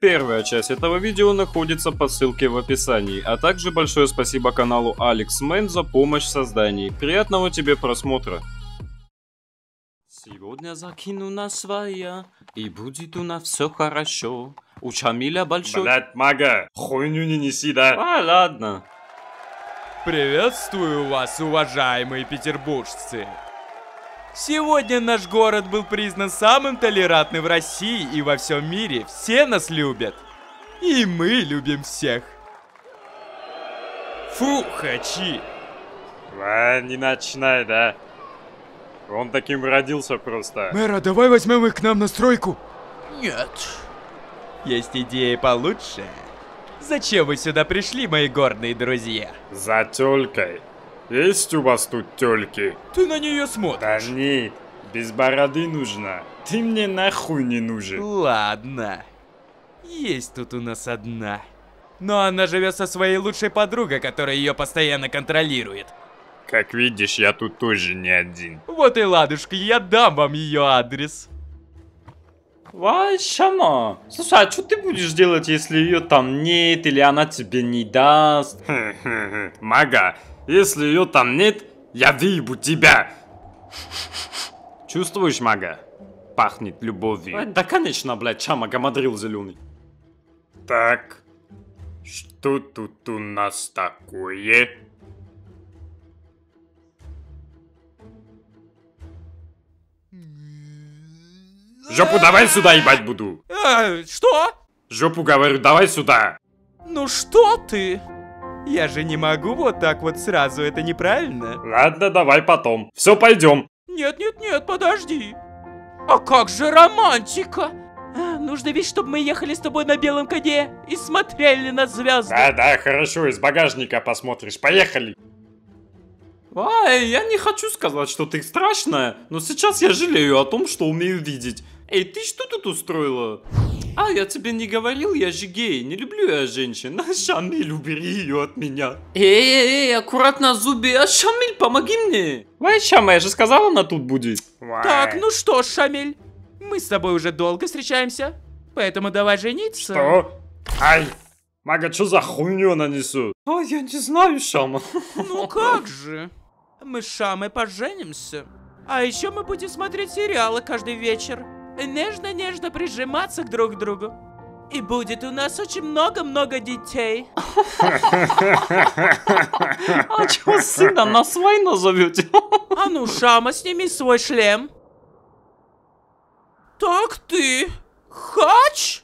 Первая часть этого видео находится по ссылке в описании, а также большое спасибо каналу Алекс Мэн за помощь в создании. Приятного тебе просмотра! Сегодня закину на своя, и будет у нас все хорошо. У Чамиля большой... Блять, мага, хуйню не неси, да? А, ладно. Приветствую вас, уважаемые петербуржцы. Сегодня наш город был признан самым толерантным в России и во всем мире. Все нас любят. И мы любим всех. Фу, хачи. Ладно, не начинай, да? Он таким родился просто. Мэра, давай возьмем их к нам на стройку. Нет. Есть идеи получше. Зачем вы сюда пришли, мои горные друзья? За тёлькой. Есть у вас тут тёльки? Ты на неё смотришь. Да нет, без бороды нужна. Ты мне нахуй не нужен. Ладно. Есть тут у нас одна. Но она живёт со своей лучшей подругой, которая её постоянно контролирует. Как видишь, я тут тоже не один. Вот и ладушка, я дам вам её адрес. Вай, Шана, слушай, а что ты будешь делать, если её там нет, или она тебе не даст? Мага, если ее там нет, я выебу тебя! Чувствуешь, мага? Пахнет любовью. А, да, конечно, блядь, чама гамадрил зеленый. Так, что тут у нас такое? Жопу давай сюда ебать буду! Э, что? Жопу говорю, давай сюда! Ну что ты? Я же не могу вот так вот сразу, это неправильно. Ладно, давай потом. Все, пойдем. Нет-нет-нет, подожди. А как же романтика? А, нужно ведь, чтобы мы ехали с тобой на белом коне и смотрели на звезды. Да-да, хорошо, из багажника посмотришь. Поехали. Ай, я не хочу сказать, что ты страшная, но сейчас я жалею о том, что умею видеть. Эй, ты что тут устроила? да, я тебе не говорил, я же гей, не люблю я женщин. А Шамиль, убери ее от меня. Эй, эй, эй, аккуратно зуби, а Шамиль, помоги мне. Вай, Шама, я же сказала, она тут будет. Так, ну что, Шамиль, мы с тобой уже долго встречаемся, поэтому давай жениться. Что? Ай, Мага, что за хуйню она А, я не знаю, Шама. Ну как же. Мы с Шамой поженимся. А еще мы будем смотреть сериалы каждый вечер нежно-нежно прижиматься друг к другу. И будет у нас очень много-много детей. А чего сына на свой назовете? А ну, Шама, сними свой шлем. Так ты хач?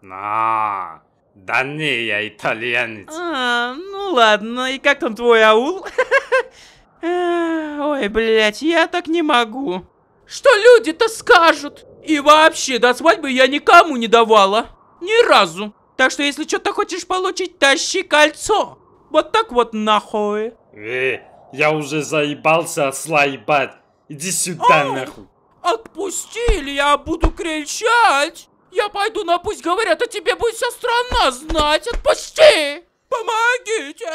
На, да не, я итальянец. А, ну ладно, и как там твой аул? Ой, блядь, я так не могу. Что люди-то скажут? И вообще, до свадьбы я никому не давала. Ни разу. Так что, если что-то хочешь получить, тащи кольцо. Вот так вот нахуй. Э, я уже заебался от слайбат. Иди сюда О, нахуй. Отпустили, я буду кричать. Я пойду на пусть говорят, а тебе будет вся страна знать. Отпусти. Помогите.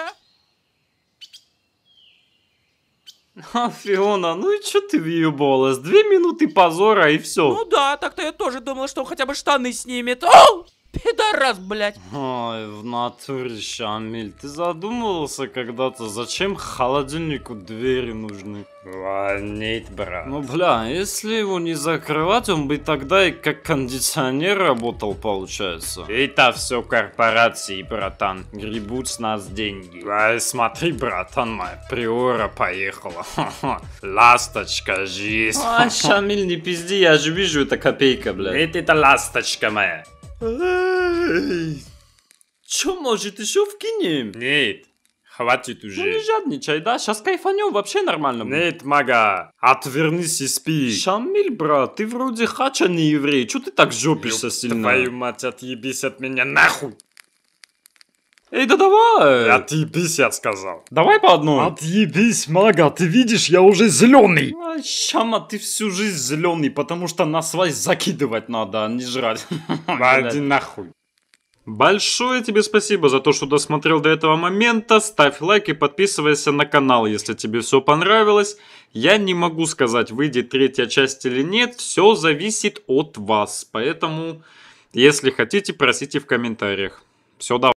А, Фиона, ну и что ты въебалась? Две минуты позора и все. Ну да, так-то я тоже думала, что он хотя бы штаны снимет. Оу! Пидорас, блядь. Ой, в натуре, Шамиль, ты задумывался когда-то, зачем холодильнику двери нужны? Ванит, брат. Ну, бля, если его не закрывать, он бы тогда и как кондиционер работал, получается. Это все корпорации, братан. Гребут с нас деньги. Ай, смотри, братан, моя приора поехала. Ласточка, жизнь. А, Шамиль, не пизди, я же вижу, это копейка, бля. Это, это ласточка моя. Чё, может, еще вкинем? Нет, хватит уже. Ну не жадничай, да? Сейчас кайфанем вообще нормально. Нет, мага, отвернись и спи. Шамиль, брат, ты вроде хача не еврей, чё ты так жопишься сильно? Твою мать, отъебись от меня нахуй! Эй, да давай! Отъебись, я сказал. Давай по одной. Отъебись, мага, ты видишь, я уже зеленый. А, Шама, ты всю жизнь зеленый, потому что на свадь закидывать надо, а не жрать. Иди нахуй. Большое тебе спасибо за то, что досмотрел до этого момента. Ставь лайк и подписывайся на канал, если тебе все понравилось. Я не могу сказать, выйдет третья часть или нет. Все зависит от вас. Поэтому, если хотите, просите в комментариях. Все, давай.